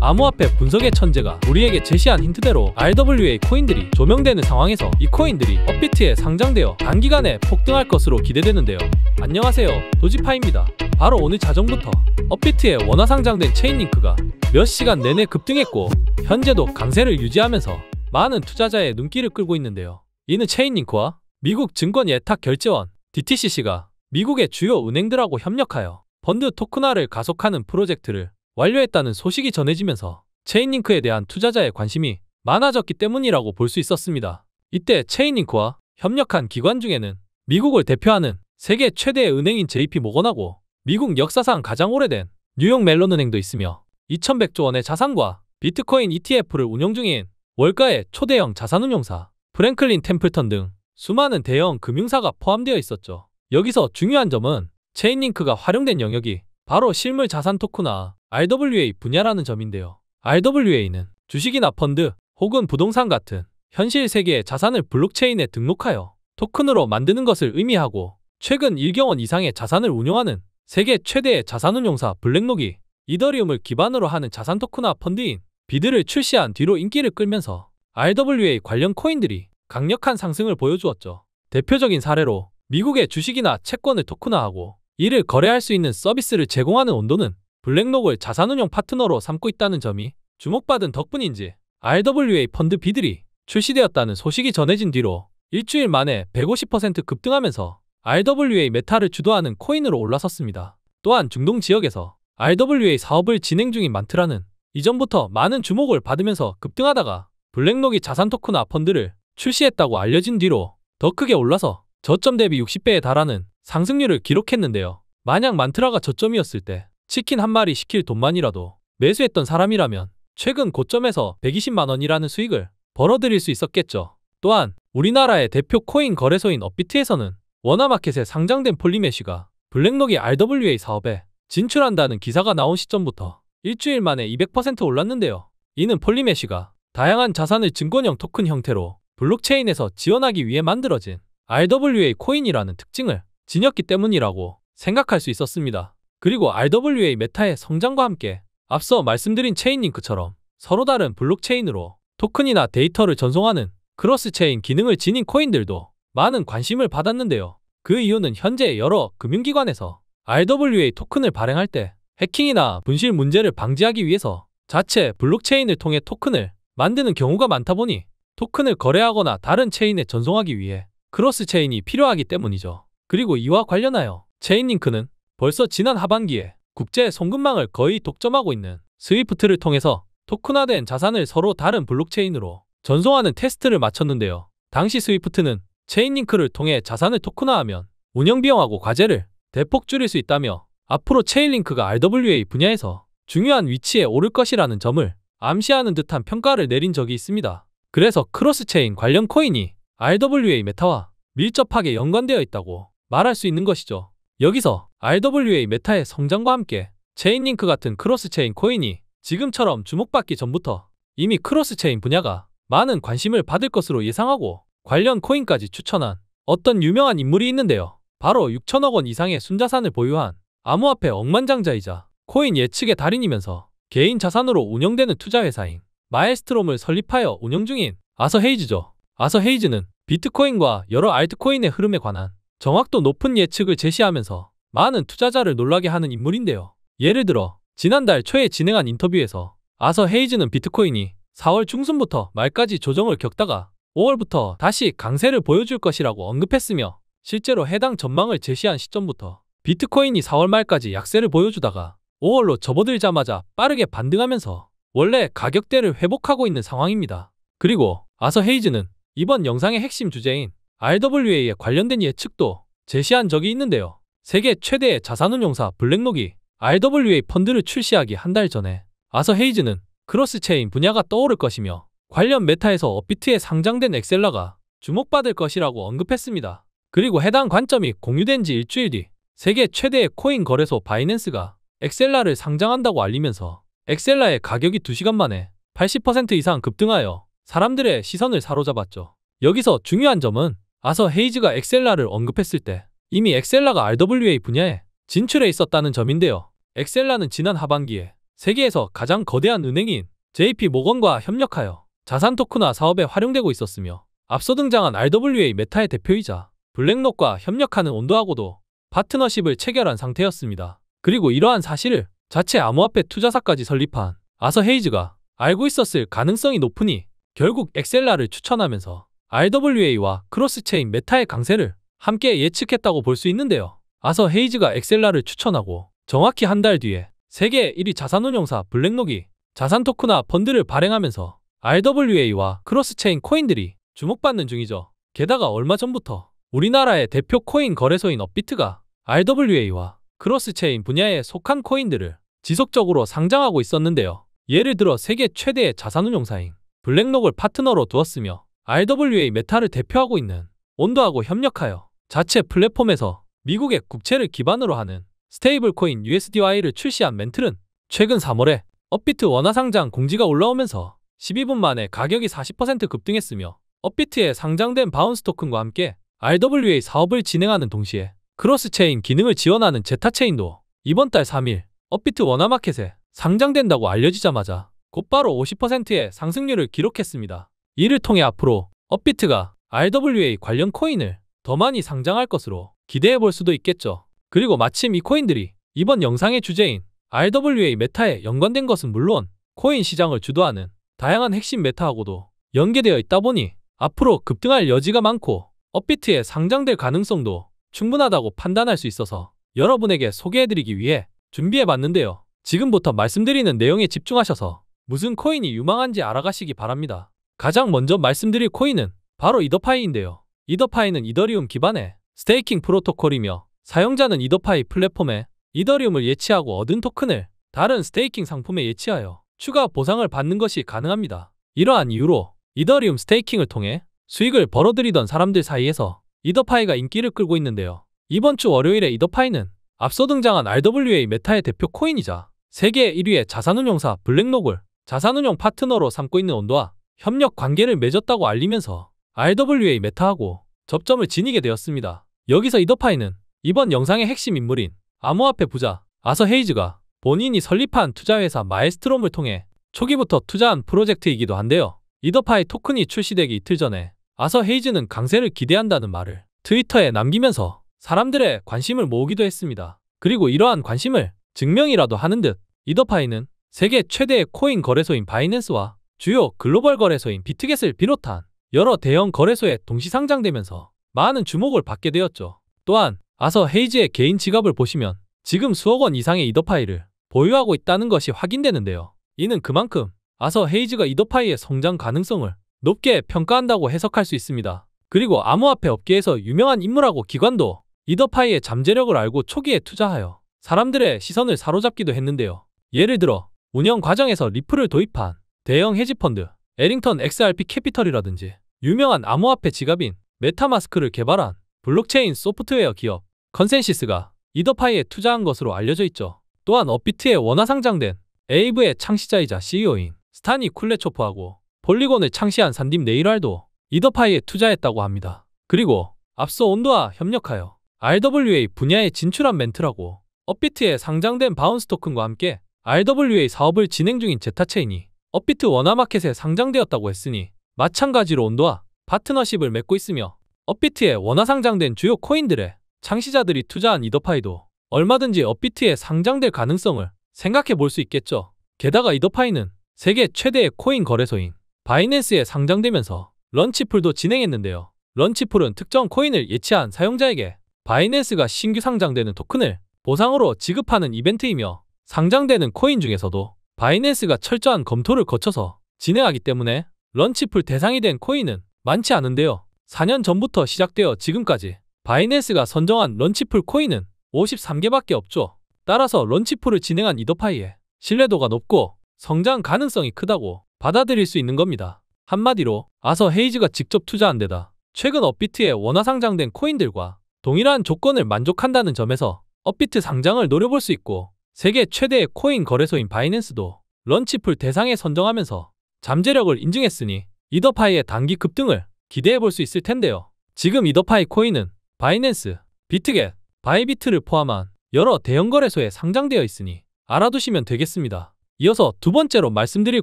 암호화폐 분석의 천재가 우리에게 제시한 힌트대로 RWA 코인들이 조명되는 상황에서 이 코인들이 업비트에 상장되어 단기간에 폭등할 것으로 기대되는데요. 안녕하세요. 도지파입니다. 바로 오늘 자정부터 업비트에 원화 상장된 체인링크가 몇 시간 내내 급등했고 현재도 강세를 유지하면서 많은 투자자의 눈길을 끌고 있는데요. 이는 체인링크와 미국 증권예탁결제원 DTCC가 미국의 주요 은행들하고 협력하여 펀드 토큰화를 가속하는 프로젝트를 완료했다는 소식이 전해지면서 체인링크에 대한 투자자의 관심이 많아졌기 때문이라고 볼 수 있었습니다. 이때 체인링크와 협력한 기관 중에는 미국을 대표하는 세계 최대의 은행인 JP 모건하고 미국 역사상 가장 오래된 뉴욕 멜론 은행도 있으며 2100조 원의 자산과 비트코인 ETF를 운영 중인 월가의 초대형 자산운용사 프랭클린 템플턴 등 수많은 대형 금융사가 포함되어 있었죠. 여기서 중요한 점은 체인링크가 활용된 영역이 바로 실물 자산 토크나 RWA 분야라는 점인데요. RWA는 주식이나 펀드 혹은 부동산 같은 현실 세계의 자산을 블록체인에 등록하여 토큰으로 만드는 것을 의미하고 최근 1경원 이상의 자산을 운용하는 세계 최대의 자산운용사 블랙록이 이더리움을 기반으로 하는 자산 토큰화 펀드인 비드를 출시한 뒤로 인기를 끌면서 RWA 관련 코인들이 강력한 상승을 보여주었죠. 대표적인 사례로 미국의 주식이나 채권을 토큰화하고 이를 거래할 수 있는 서비스를 제공하는 온도는 블랙록을 자산운용 파트너로 삼고 있다는 점이 주목받은 덕분인지 RWA 펀드 비들이 출시되었다는 소식이 전해진 뒤로 일주일 만에 150% 급등하면서 RWA 메타를 주도하는 코인으로 올라섰습니다. 또한 중동 지역에서 RWA 사업을 진행 중인 만트라는 이전부터 많은 주목을 받으면서 급등하다가 블랙록이 자산 토크나 펀드를 출시했다고 알려진 뒤로 더 크게 올라서 저점 대비 60배에 달하는 상승률을 기록했는데요. 만약 만트라가 저점이었을 때 치킨 한 마리 시킬 돈만이라도 매수했던 사람이라면 최근 고점에서 120만 원이라는 수익을 벌어들일 수 있었겠죠. 또한 우리나라의 대표 코인 거래소인 업비트에서는 원화마켓에 상장된 폴리메시가 블랙록이 RWA 사업에 진출한다는 기사가 나온 시점부터 일주일 만에 200% 올랐는데요. 이는 폴리메시가 다양한 자산을 증권형 토큰 형태로 블록체인에서 지원하기 위해 만들어진 RWA 코인이라는 특징을 지녔기 때문이라고 생각할 수 있었습니다. 그리고 RWA 메타의 성장과 함께 앞서 말씀드린 체인링크처럼 서로 다른 블록체인으로 토큰이나 데이터를 전송하는 크로스체인 기능을 지닌 코인들도 많은 관심을 받았는데요. 그 이유는 현재 여러 금융기관에서 RWA 토큰을 발행할 때 해킹이나 분실 문제를 방지하기 위해서 자체 블록체인을 통해 토큰을 만드는 경우가 많다 보니 토큰을 거래하거나 다른 체인에 전송하기 위해 크로스체인이 필요하기 때문이죠. 그리고 이와 관련하여 체인링크는 벌써 지난 하반기에 국제 송금망을 거의 독점하고 있는 스위프트를 통해서 토큰화된 자산을 서로 다른 블록체인으로 전송하는 테스트를 마쳤는데요. 당시 스위프트는 체인링크를 통해 자산을 토큰화하면 운영비용하고 과제를 대폭 줄일 수 있다며 앞으로 체인링크가 RWA 분야에서 중요한 위치에 오를 것이라는 점을 암시하는 듯한 평가를 내린 적이 있습니다. 그래서 크로스체인 관련 코인이 RWA 메타와 밀접하게 연관되어 있다고 말할 수 있는 것이죠. 여기서 RWA 메타의 성장과 함께 체인링크 같은 크로스체인 코인이 지금처럼 주목받기 전부터 이미 크로스체인 분야가 많은 관심을 받을 것으로 예상하고 관련 코인까지 추천한 어떤 유명한 인물이 있는데요. 바로 6천억 원 이상의 순자산을 보유한 암호화폐 억만장자이자 코인 예측의 달인이면서 개인 자산으로 운영되는 투자회사인 마에스트롬을 설립하여 운영 중인 아서 헤이즈죠. 아서 헤이즈는 비트코인과 여러 알트코인의 흐름에 관한 정확도 높은 예측을 제시하면서 많은 투자자를 놀라게 하는 인물인데요. 예를 들어 지난달 초에 진행한 인터뷰에서 아서 헤이즈는 비트코인이 4월 중순부터 말까지 조정을 겪다가 5월부터 다시 강세를 보여줄 것이라고 언급했으며 실제로 해당 전망을 제시한 시점부터 비트코인이 4월 말까지 약세를 보여주다가 5월로 접어들자마자 빠르게 반등하면서 원래 가격대를 회복하고 있는 상황입니다. 그리고 아서 헤이즈는 이번 영상의 핵심 주제인 RWA에 관련된 예측도 제시한 적이 있는데요. 세계 최대의 자산운용사 블랙록이 RWA 펀드를 출시하기 한 달 전에 아서 헤이즈는 크로스체인 분야가 떠오를 것이며 관련 메타에서 업비트에 상장된 엑셀라가 주목받을 것이라고 언급했습니다. 그리고 해당 관점이 공유된 지 일주일 뒤 세계 최대의 코인 거래소 바이낸스가 엑셀라를 상장한다고 알리면서 엑셀라의 가격이 2시간 만에 80% 이상 급등하여 사람들의 시선을 사로잡았죠. 여기서 중요한 점은 아서 헤이즈가 엑셀라를 언급했을 때 이미 엑셀라가 RWA 분야에 진출해 있었다는 점인데요. 엑셀라는 지난 하반기에 세계에서 가장 거대한 은행인 JP 모건과 협력하여 자산 토크나 사업에 활용되고 있었으며 앞서 등장한 RWA 메타의 대표이자 블랙록과 협력하는 온도하고도 파트너십을 체결한 상태였습니다. 그리고 이러한 사실을 자체 암호화폐 투자사까지 설립한 아서 헤이즈가 알고 있었을 가능성이 높으니 결국 엑셀라를 추천하면서 RWA와 크로스체인 메타의 강세를 함께 예측했다고 볼 수 있는데요. 아서 헤이즈가 엑셀라를 추천하고 정확히 한 달 뒤에 세계 1위 자산운용사 블랙록이 자산 토크나 펀드를 발행하면서 RWA와 크로스체인 코인들이 주목받는 중이죠. 게다가 얼마 전부터 우리나라의 대표 코인 거래소인 업비트가 RWA와 크로스체인 분야에 속한 코인들을 지속적으로 상장하고 있었는데요. 예를 들어 세계 최대의 자산운용사인 블랙록을 파트너로 두었으며 RWA 메타를 대표하고 있는 온도하고 협력하여 자체 플랫폼에서 미국의 국채를 기반으로 하는 스테이블 코인 USDY를 출시한 멘틀은 최근 3월에 업비트 원화 상장 공지가 올라오면서 12분 만에 가격이 40% 급등했으며 업비트에 상장된 바운스 토큰과 함께 RWA 사업을 진행하는 동시에 크로스체인 기능을 지원하는 제타체인도 이번 달 3일 업비트 원화마켓에 상장된다고 알려지자마자 곧바로 50%의 상승률을 기록했습니다. 이를 통해 앞으로 업비트가 RWA 관련 코인을 더 많이 상장할 것으로 기대해 볼 수도 있겠죠. 그리고 마침 이 코인들이 이번 영상의 주제인 RWA 메타에 연관된 것은 물론 코인 시장을 주도하는 다양한 핵심 메타하고도 연계되어 있다 보니 앞으로 급등할 여지가 많고 업비트에 상장될 가능성도 충분하다고 판단할 수 있어서 여러분에게 소개해드리기 위해 준비해봤는데요. 지금부터 말씀드리는 내용에 집중하셔서 무슨 코인이 유망한지 알아가시기 바랍니다. 가장 먼저 말씀드릴 코인은 바로 이더파이인데요. 이더파이는 이더리움 기반의 스테이킹 프로토콜이며 사용자는 이더파이 플랫폼에 이더리움을 예치하고 얻은 토큰을 다른 스테이킹 상품에 예치하여 추가 보상을 받는 것이 가능합니다. 이러한 이유로 이더리움 스테이킹을 통해 수익을 벌어들이던 사람들 사이에서 이더파이가 인기를 끌고 있는데요. 이번 주 월요일에 이더파이는 앞서 등장한 RWA 메타의 대표 코인이자 세계 1위의 자산운용사 블랙록을 자산운용 파트너로 삼고 있는 온도와 협력 관계를 맺었다고 알리면서 RWA 메타하고 접점을 지니게 되었습니다. 여기서 이더파이는 이번 영상의 핵심 인물인 암호화폐 부자 아서 헤이즈가 본인이 설립한 투자회사 마에스트롬을 통해 초기부터 투자한 프로젝트이기도 한데요. 이더파이 토큰이 출시되기 이틀 전에 아서 헤이즈는 강세를 기대한다는 말을 트위터에 남기면서 사람들의 관심을 모으기도 했습니다. 그리고 이러한 관심을 증명이라도 하는 듯 이더파이는 세계 최대의 코인 거래소인 바이낸스와 주요 글로벌 거래소인 비트겟을 비롯한 여러 대형 거래소에 동시 상장되면서 많은 주목을 받게 되었죠. 또한 아서 헤이즈의 개인 지갑을 보시면 지금 수억 원 이상의 이더파이를 보유하고 있다는 것이 확인되는데요. 이는 그만큼 아서 헤이즈가 이더파이의 성장 가능성을 높게 평가한다고 해석할 수 있습니다. 그리고 암호화폐 업계에서 유명한 인물하고 기관도 이더파이의 잠재력을 알고 초기에 투자하여 사람들의 시선을 사로잡기도 했는데요. 예를 들어 운영 과정에서 리플을 도입한 대형 헤지펀드, 에링턴 XRP 캐피털이라든지 유명한 암호화폐 지갑인 메타마스크를 개발한 블록체인 소프트웨어 기업 컨센시스가 이더파이에 투자한 것으로 알려져 있죠. 또한 업비트에 원화 상장된 에이브의 창시자이자 CEO인 스타니 쿨레초프하고 폴리곤을 창시한 산딤 네이랄도 이더파이에 투자했다고 합니다. 그리고 앞서 온도와 협력하여 RWA 분야에 진출한 멘트라고 업비트에 상장된 바운스 토큰과 함께 RWA 사업을 진행 중인 제타체인이 업비트 원화마켓에 상장되었다고 했으니 마찬가지로 온도와 파트너십을 맺고 있으며 업비트에 원화 상장된 주요 코인들의 창시자들이 투자한 이더파이도 얼마든지 업비트에 상장될 가능성을 생각해 볼 수 있겠죠. 게다가 이더파이는 세계 최대의 코인 거래소인 바이낸스에 상장되면서 런치풀도 진행했는데요. 런치풀은 특정 코인을 예치한 사용자에게 바이낸스가 신규 상장되는 토큰을 보상으로 지급하는 이벤트이며 상장되는 코인 중에서도 바이낸스가 철저한 검토를 거쳐서 진행하기 때문에 런치풀 대상이 된 코인은 많지 않은데요. 4년 전부터 시작되어 지금까지 바이낸스가 선정한 런치풀 코인은 53개밖에 없죠. 따라서 런치풀을 진행한 이더파이의 신뢰도가 높고 성장 가능성이 크다고 받아들일 수 있는 겁니다. 한마디로 아서 헤이즈가 직접 투자한 데다 최근 업비트에 원화 상장된 코인들과 동일한 조건을 만족한다는 점에서 업비트 상장을 노려볼 수 있고 세계 최대의 코인 거래소인 바이낸스도 런치풀 대상에 선정하면서 잠재력을 인증했으니 이더파이의 단기 급등을 기대해 볼 수 있을 텐데요. 지금 이더파이 코인은 바이낸스, 비트겟, 바이비트를 포함한 여러 대형 거래소에 상장되어 있으니 알아두시면 되겠습니다. 이어서 두 번째로 말씀드릴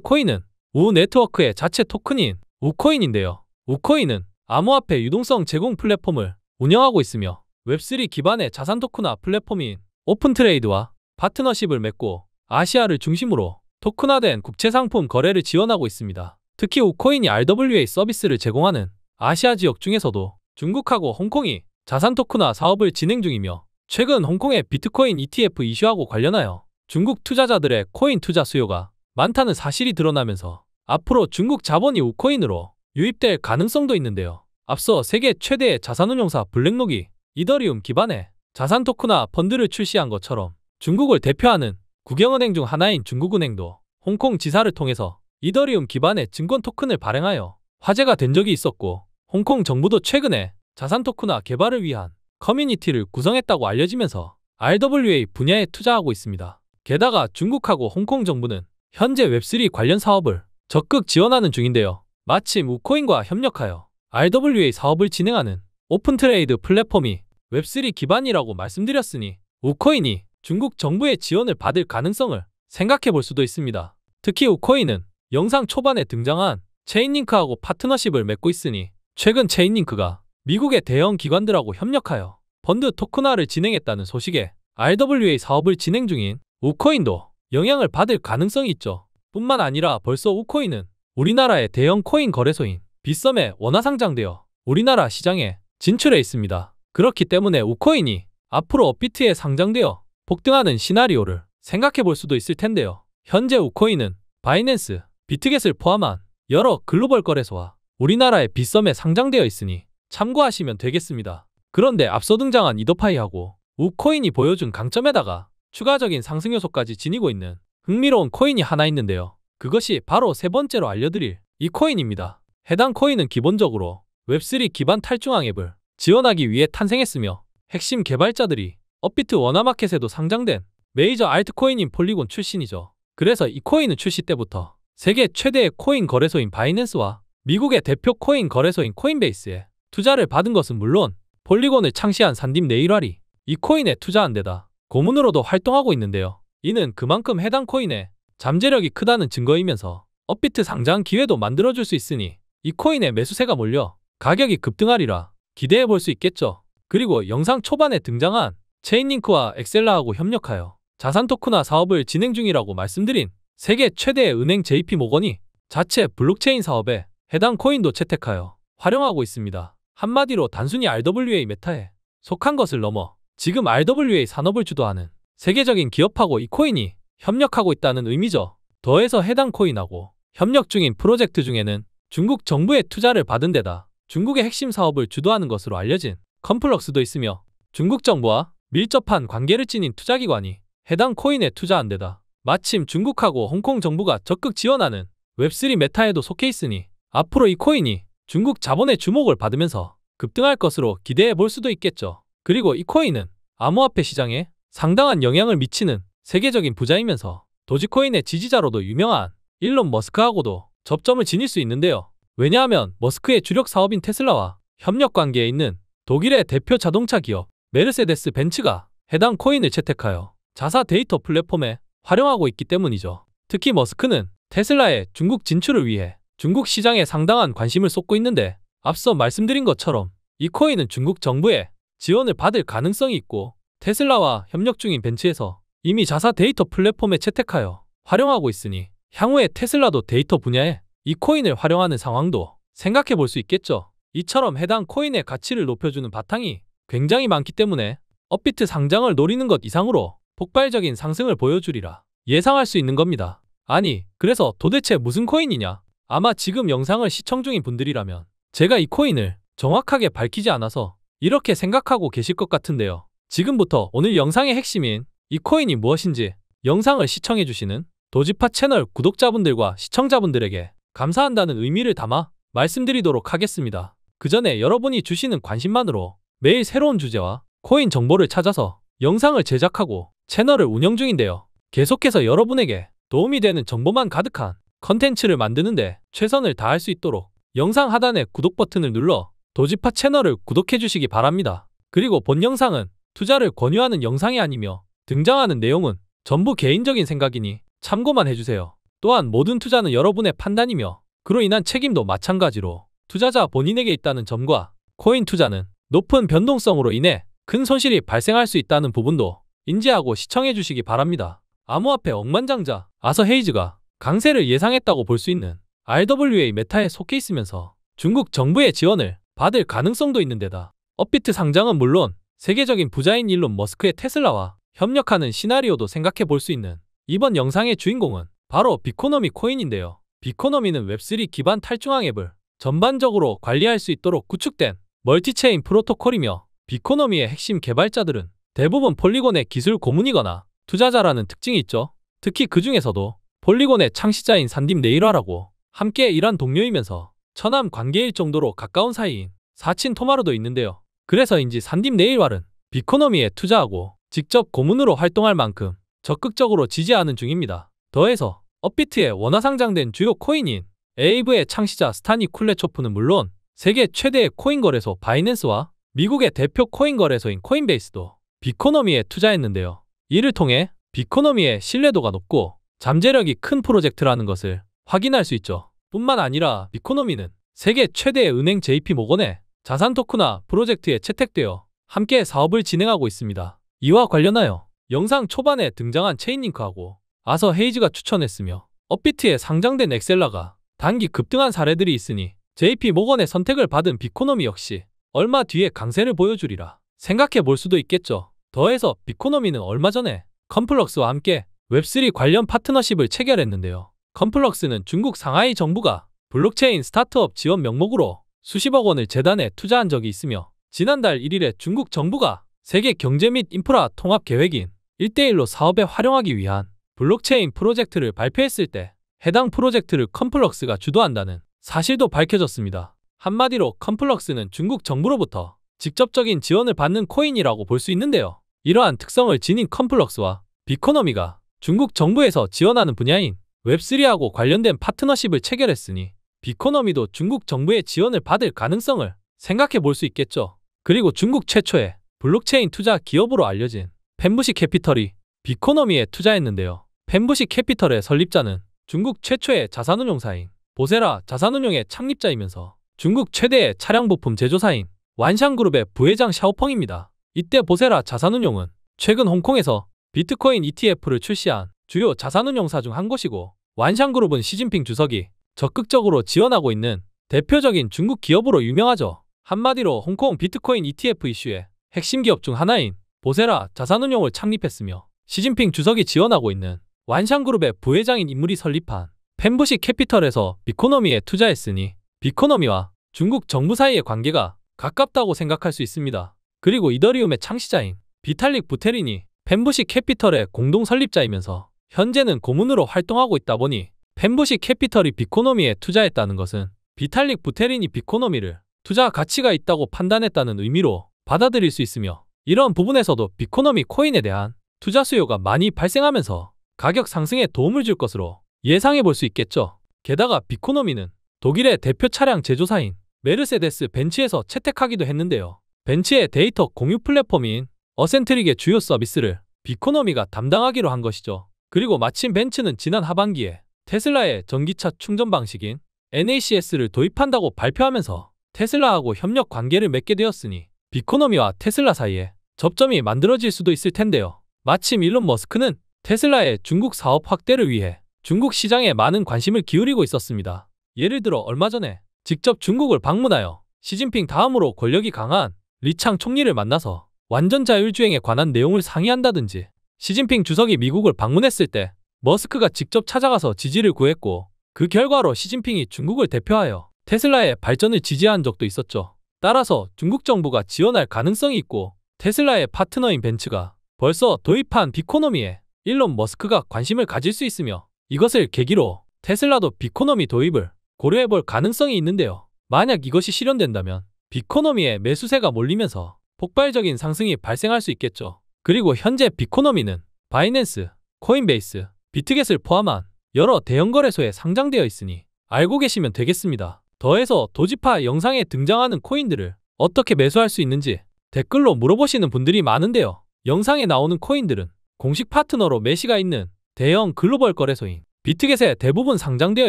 코인은 우 네트워크의 자체 토큰인 우코인인데요. 우코인은 암호화폐 유동성 제공 플랫폼을 운영하고 있으며 웹3 기반의 자산 토큰화 플랫폼인 오픈트레이드와 파트너십을 맺고 아시아를 중심으로 토큰화된 국제 상품 거래를 지원하고 있습니다. 특히 우코인이 RWA 서비스를 제공하는 아시아 지역 중에서도 중국하고 홍콩이 자산 토큰화 사업을 진행 중이며 최근 홍콩의 비트코인 ETF 이슈하고 관련하여 중국 투자자들의 코인 투자 수요가 많다는 사실이 드러나면서 앞으로 중국 자본이 우코인으로 유입될 가능성도 있는데요. 앞서 세계 최대의 자산운용사 블랙록이 이더리움 기반의 자산 토큰화 펀드를 출시한 것처럼 중국을 대표하는 국영은행 중 하나인 중국은행도 홍콩 지사를 통해서 이더리움 기반의 증권 토큰을 발행하여 화제가 된 적이 있었고 홍콩 정부도 최근에 자산 토큰화 개발을 위한 커뮤니티를 구성했다고 알려지면서 RWA 분야에 투자하고 있습니다. 게다가 중국하고 홍콩 정부는 현재 웹3 관련 사업을 적극 지원하는 중인데요. 마침 우코인과 협력하여 RWA 사업을 진행하는 오픈트레이드 플랫폼이 웹3 기반이라고 말씀드렸으니 우코인이 중국 정부의 지원을 받을 가능성을 생각해 볼 수도 있습니다. 특히 우코인은 영상 초반에 등장한 체인링크하고 파트너십을 맺고 있으니 최근 체인링크가 미국의 대형 기관들하고 협력하여 펀드 토크나를 진행했다는 소식에 RWA 사업을 진행 중인 우코인도 영향을 받을 가능성이 있죠. 뿐만 아니라 벌써 우코인은 우리나라의 대형 코인 거래소인 빗썸에 원화 상장되어 우리나라 시장에 진출해 있습니다. 그렇기 때문에 우코인이 앞으로 업비트에 상장되어 폭등하는 시나리오를 생각해 볼 수도 있을 텐데요. 현재 우코인은 바이낸스, 비트겟을 포함한 여러 글로벌 거래소와 우리나라의 빗썸에 상장되어 있으니 참고하시면 되겠습니다. 그런데 앞서 등장한 이더파이하고 우코인이 보여준 강점에다가 추가적인 상승 요소까지 지니고 있는 흥미로운 코인이 하나 있는데요. 그것이 바로 세 번째로 알려드릴 이 코인입니다. 해당 코인은 기본적으로 웹3 기반 탈중앙 앱을 지원하기 위해 탄생했으며 핵심 개발자들이 업비트 원화마켓에도 상장된 메이저 알트코인인 폴리곤 출신이죠. 그래서 이 코인은 출시 때부터 세계 최대의 코인 거래소인 바이낸스와 미국의 대표 코인 거래소인 코인베이스에 투자를 받은 것은 물론 폴리곤을 창시한 산딥 네일왈이 이 코인에 투자한 데다 고문으로도 활동하고 있는데요. 이는 그만큼 해당 코인의 잠재력이 크다는 증거이면서 업비트 상장 기회도 만들어줄 수 있으니 이코인의 매수세가 몰려 가격이 급등하리라 기대해 볼 수 있겠죠. 그리고 영상 초반에 등장한 체인링크와 엑셀라하고 협력하여 자산 토크나 사업을 진행 중이라고 말씀드린 세계 최대의 은행 JP 모건이 자체 블록체인 사업에 해당 코인도 채택하여 활용하고 있습니다. 한마디로 단순히 RWA 메타에 속한 것을 넘어 지금 RWA 산업을 주도하는 세계적인 기업하고 이 코인이 협력하고 있다는 의미죠. 더해서 해당 코인하고 협력 중인 프로젝트 중에는 중국 정부의 투자를 받은 데다 중국의 핵심 사업을 주도하는 것으로 알려진 컴플럭스도 있으며 중국 정부와 밀접한 관계를 지닌 투자기관이 해당 코인에 투자한 데다 마침 중국하고 홍콩 정부가 적극 지원하는 웹3 메타에도 속해 있으니 앞으로 이 코인이 중국 자본의 주목을 받으면서 급등할 것으로 기대해 볼 수도 있겠죠. 그리고 이 코인은 암호화폐 시장에 상당한 영향을 미치는 세계적인 부자이면서 도지코인의 지지자로도 유명한 일론 머스크하고도 접점을 지닐 수 있는데요. 왜냐하면 머스크의 주력 사업인 테슬라와 협력 관계에 있는 독일의 대표 자동차 기업 메르세데스 벤츠가 해당 코인을 채택하여 자사 데이터 플랫폼에 활용하고 있기 때문이죠. 특히 머스크는 테슬라의 중국 진출을 위해 중국 시장에 상당한 관심을 쏟고 있는데 앞서 말씀드린 것처럼 이 코인은 중국 정부의 지원을 받을 가능성이 있고 테슬라와 협력 중인 벤츠에서 이미 자사 데이터 플랫폼에 채택하여 활용하고 있으니 향후에 테슬라도 데이터 분야에 이 코인을 활용하는 상황도 생각해 볼 수 있겠죠. 이처럼 해당 코인의 가치를 높여주는 바탕이 굉장히 많기 때문에 업비트 상장을 노리는 것 이상으로 폭발적인 상승을 보여주리라 예상할 수 있는 겁니다. 아니, 그래서 도대체 무슨 코인이냐? 아마 지금 영상을 시청 중인 분들이라면 제가 이 코인을 정확하게 밝히지 않아서 이렇게 생각하고 계실 것 같은데요. 지금부터 오늘 영상의 핵심인 이 코인이 무엇인지 영상을 시청해주시는 도지파 채널 구독자분들과 시청자분들에게 감사한다는 의미를 담아 말씀드리도록 하겠습니다. 그 전에 여러분이 주시는 관심만으로 매일 새로운 주제와 코인 정보를 찾아서 영상을 제작하고 채널을 운영 중인데요. 계속해서 여러분에게 도움이 되는 정보만 가득한 컨텐츠를 만드는데 최선을 다할 수 있도록 영상 하단의 구독 버튼을 눌러 도지파 채널을 구독해 주시기 바랍니다. 그리고 본 영상은 투자를 권유하는 영상이 아니며 등장하는 내용은 전부 개인적인 생각이니 참고만 해주세요. 또한 모든 투자는 여러분의 판단이며 그로 인한 책임도 마찬가지로 투자자 본인에게 있다는 점과 코인 투자는 높은 변동성으로 인해 큰 손실이 발생할 수 있다는 부분도 인지하고 시청해 주시기 바랍니다. 암호화폐 억만장자 아서 헤이즈가 강세를 예상했다고 볼 수 있는 RWA 메타에 속해 있으면서 중국 정부의 지원을 받을 가능성도 있는 데다 업비트 상장은 물론 세계적인 부자인 일론 머스크의 테슬라와 협력하는 시나리오도 생각해 볼 수 있는 이번 영상의 주인공은 바로 비코노미 코인인데요. 비코노미는 웹3 기반 탈중앙 앱을 전반적으로 관리할 수 있도록 구축된 멀티체인 프로토콜이며 비코노미의 핵심 개발자들은 대부분 폴리곤의 기술 고문이거나 투자자라는 특징이 있죠. 특히 그 중에서도 폴리곤의 창시자인 산딤 네일화라고 함께 일한 동료이면서 처남 관계일 정도로 가까운 사이인 사친 토마르도 있는데요. 그래서인지 산딤 네일화는 비코노미에 투자하고 직접 고문으로 활동할 만큼 적극적으로 지지하는 중입니다. 더해서 업비트에 원화 상장된 주요 코인인 에이브의 창시자 스타니 쿨레초프는 물론 세계 최대의 코인 거래소 바이낸스와 미국의 대표 코인 거래소인 코인베이스도 비코노미에 투자했는데요. 이를 통해 비코노미의 신뢰도가 높고 잠재력이 큰 프로젝트라는 것을 확인할 수 있죠. 뿐만 아니라 비코노미는 세계 최대의 은행 JP 모건의 자산 토크나 프로젝트에 채택되어 함께 사업을 진행하고 있습니다. 이와 관련하여 영상 초반에 등장한 체인링크하고 아서 헤이즈가 추천했으며 업비트에 상장된 엑셀라가 단기 급등한 사례들이 있으니 JP 모건의 선택을 받은 비코노미 역시 얼마 뒤에 강세를 보여주리라 생각해 볼 수도 있겠죠. 더해서 비코노미는 얼마 전에 컴플럭스와 함께 웹3 관련 파트너십을 체결했는데요. 컴플럭스는 중국 상하이 정부가 블록체인 스타트업 지원 명목으로 수십억 원을 재단에 투자한 적이 있으며 지난달 1일에 중국 정부가 세계 경제 및 인프라 통합 계획인 1대1로 사업에 활용하기 위한 블록체인 프로젝트를 발표했을 때 해당 프로젝트를 컴플럭스가 주도한다는 사실도 밝혀졌습니다. 한마디로 컴플럭스는 중국 정부로부터 직접적인 지원을 받는 코인이라고 볼 수 있는데요. 이러한 특성을 지닌 컴플럭스와 비코노미가 중국 정부에서 지원하는 분야인 웹3하고 관련된 파트너십을 체결했으니 비코노미도 중국 정부의 지원을 받을 가능성을 생각해 볼 수 있겠죠. 그리고 중국 최초의 블록체인 투자 기업으로 알려진 펜부시 캐피털이 비코노미에 투자했는데요. 펜부시 캐피털의 설립자는 중국 최초의 자산운용사인 보세라 자산운용의 창립자이면서 중국 최대의 차량 부품 제조사인 완샹그룹의 부회장 샤오펑입니다. 이때 보세라 자산운용은 최근 홍콩에서 비트코인 ETF를 출시한 주요 자산운용사 중 한 곳이고 완샹그룹은 시진핑 주석이 적극적으로 지원하고 있는 대표적인 중국 기업으로 유명하죠. 한마디로 홍콩 비트코인 ETF 이슈의 핵심 기업 중 하나인 보세라 자산운용을 창립했으며 시진핑 주석이 지원하고 있는 완샹그룹의 부회장인 인물이 설립한 펜부시 캐피털에서 비코노미에 투자했으니 비코노미와 중국 정부 사이의 관계가 가깝다고 생각할 수 있습니다. 그리고 이더리움의 창시자인 비탈릭 부테린이 펜부시 캐피털의 공동 설립자이면서 현재는 고문으로 활동하고 있다 보니 펜부시 캐피털이 비코노미에 투자했다는 것은 비탈릭 부테린이 비코노미를 투자 가치가 있다고 판단했다는 의미로 받아들일 수 있으며 이런 부분에서도 비코노미 코인에 대한 투자 수요가 많이 발생하면서 가격 상승에 도움을 줄 것으로 예상해 볼 수 있겠죠. 게다가 비코노미는 독일의 대표 차량 제조사인 메르세데스 벤츠에서 채택하기도 했는데요. 벤츠의 데이터 공유 플랫폼인 어센트릭의 주요 서비스를 비코노미가 담당하기로 한 것이죠. 그리고 마침 벤츠는 지난 하반기에 테슬라의 전기차 충전 방식인 NACS를 도입한다고 발표하면서 테슬라하고 협력 관계를 맺게 되었으니 비코노미와 테슬라 사이에 접점이 만들어질 수도 있을 텐데요. 마침 일론 머스크는 테슬라의 중국 사업 확대를 위해 중국 시장에 많은 관심을 기울이고 있었습니다. 예를 들어 얼마 전에 직접 중국을 방문하여 시진핑 다음으로 권력이 강한 리창 총리를 만나서 완전 자율주행에 관한 내용을 상의한다든지 시진핑 주석이 미국을 방문했을 때 머스크가 직접 찾아가서 지지를 구했고 그 결과로 시진핑이 중국을 대표하여 테슬라의 발전을 지지한 적도 있었죠. 따라서 중국 정부가 지원할 가능성이 있고 테슬라의 파트너인 벤츠가 벌써 도입한 비코노미에 일론 머스크가 관심을 가질 수 있으며 이것을 계기로 테슬라도 비코노미 도입을 고려해볼 가능성이 있는데요. 만약 이것이 실현된다면 비코노미의 매수세가 몰리면서 폭발적인 상승이 발생할 수 있겠죠. 그리고 현재 비코노미는 바이낸스, 코인베이스, 비트겟을 포함한 여러 대형 거래소에 상장되어 있으니 알고 계시면 되겠습니다. 더해서 도지파 영상에 등장하는 코인들을 어떻게 매수할 수 있는지 댓글로 물어보시는 분들이 많은데요. 영상에 나오는 코인들은 공식 파트너로 매시가 있는 대형 글로벌 거래소인 비트겟에 대부분 상장되어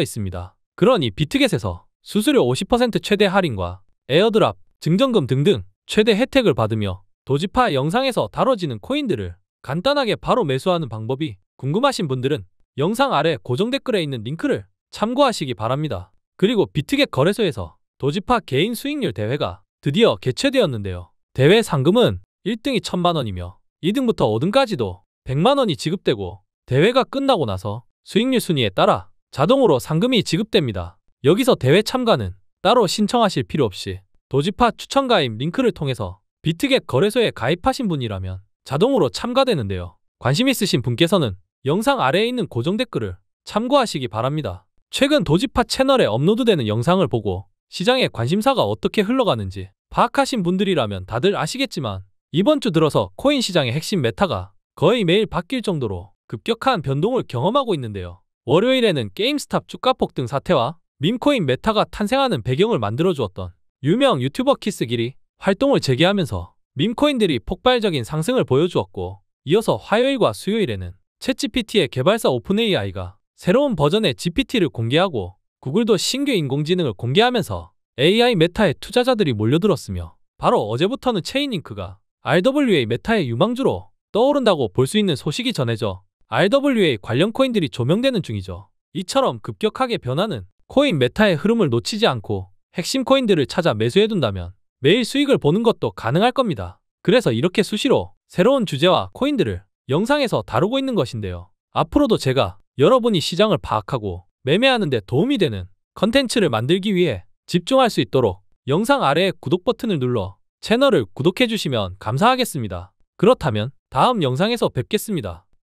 있습니다. 그러니 비트겟에서 수수료 50% 최대 할인과 에어드랍, 증정금 등등 최대 혜택을 받으며 도지파 영상에서 다뤄지는 코인들을 간단하게 바로 매수하는 방법이 궁금하신 분들은 영상 아래 고정 댓글에 있는 링크를 참고하시기 바랍니다. 그리고 비트겟 거래소에서 도지파 개인 수익률 대회가 드디어 개최되었는데요. 대회 상금은 1등이 1천만원이며 2등부터 5등까지도 100만원이 지급되고 대회가 끝나고 나서 수익률 순위에 따라 자동으로 상금이 지급됩니다. 여기서 대회 참가는 따로 신청하실 필요 없이 도지파 추천가입 링크를 통해서 비트겟 거래소에 가입하신 분이라면 자동으로 참가되는데요. 관심 있으신 분께서는 영상 아래에 있는 고정 댓글을 참고하시기 바랍니다. 최근 도지파 채널에 업로드되는 영상을 보고 시장의 관심사가 어떻게 흘러가는지 파악하신 분들이라면 다들 아시겠지만 이번 주 들어서 코인 시장의 핵심 메타가 거의 매일 바뀔 정도로 급격한 변동을 경험하고 있는데요. 월요일에는 게임스탑 주가 폭등 사태와 밈코인 메타가 탄생하는 배경을 만들어주었던 유명 유튜버 키스길이 활동을 재개하면서 밈코인들이 폭발적인 상승을 보여주었고 이어서 화요일과 수요일에는 챗GPT의 개발사 오픈AI가 새로운 버전의 GPT를 공개하고 구글도 신규 인공지능을 공개하면서 AI 메타의 투자자들이 몰려들었으며 바로 어제부터는 체인잉크가 RWA 메타의 유망주로 떠오른다고 볼 수 있는 소식이 전해져 RWA 관련 코인들이 조명되는 중이죠. 이처럼 급격하게 변하는 코인 메타의 흐름을 놓치지 않고 핵심 코인들을 찾아 매수해둔다면 매일 수익을 보는 것도 가능할 겁니다. 그래서 이렇게 수시로 새로운 주제와 코인들을 영상에서 다루고 있는 것인데요. 앞으로도 제가 여러분이 시장을 파악하고 매매하는 데 도움이 되는 컨텐츠를 만들기 위해 집중할 수 있도록 영상 아래의 구독 버튼을 눌러 채널을 구독해 주시면 감사하겠습니다. 그렇다면 다음 영상에서 뵙겠습니다.